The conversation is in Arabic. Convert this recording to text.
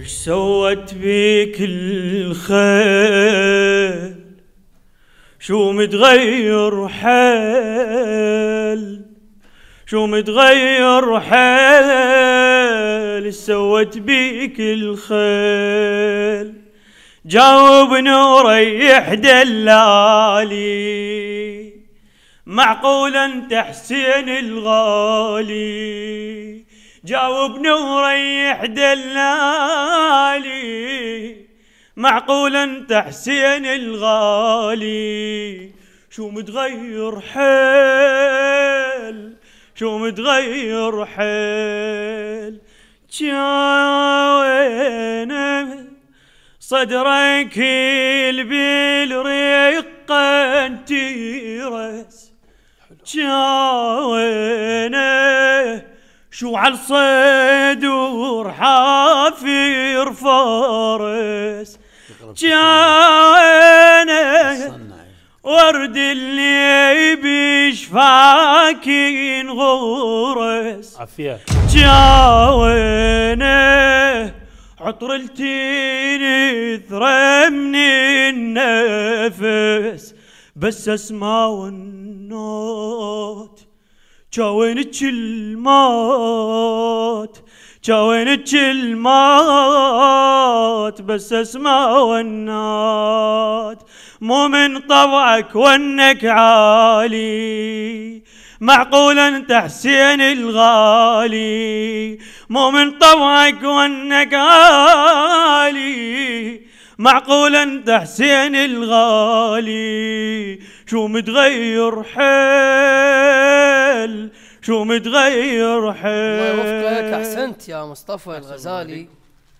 وش سوت بيك الخيل شو متغير حال شو متغير حال سوت بيك الخيل نوري إحدى دلالي معقولا انت حسين الغالي جاوبني وريح دلالي معقول انت حسين الغالي شو متغير حيل شو متغير حيل جاوين صدرك البيل انتي رس جاوين شو عالصدور حافر فارس جانا ورد اللي بشفاك غورس عافية جاونا عطر التين ثرى من النفس بس اسمع والنور جاوين الكلمات جاوين الكلمات بس اسمع ونات مو من طبعك ونك عالي معقولا انت حسين الغالي مو من طبعك وانك عالي معقولا انت حسين الغالي شو متغير حيل الليل شو متغير حيل الله يوفقك احسنت يا مصطفى الغزالي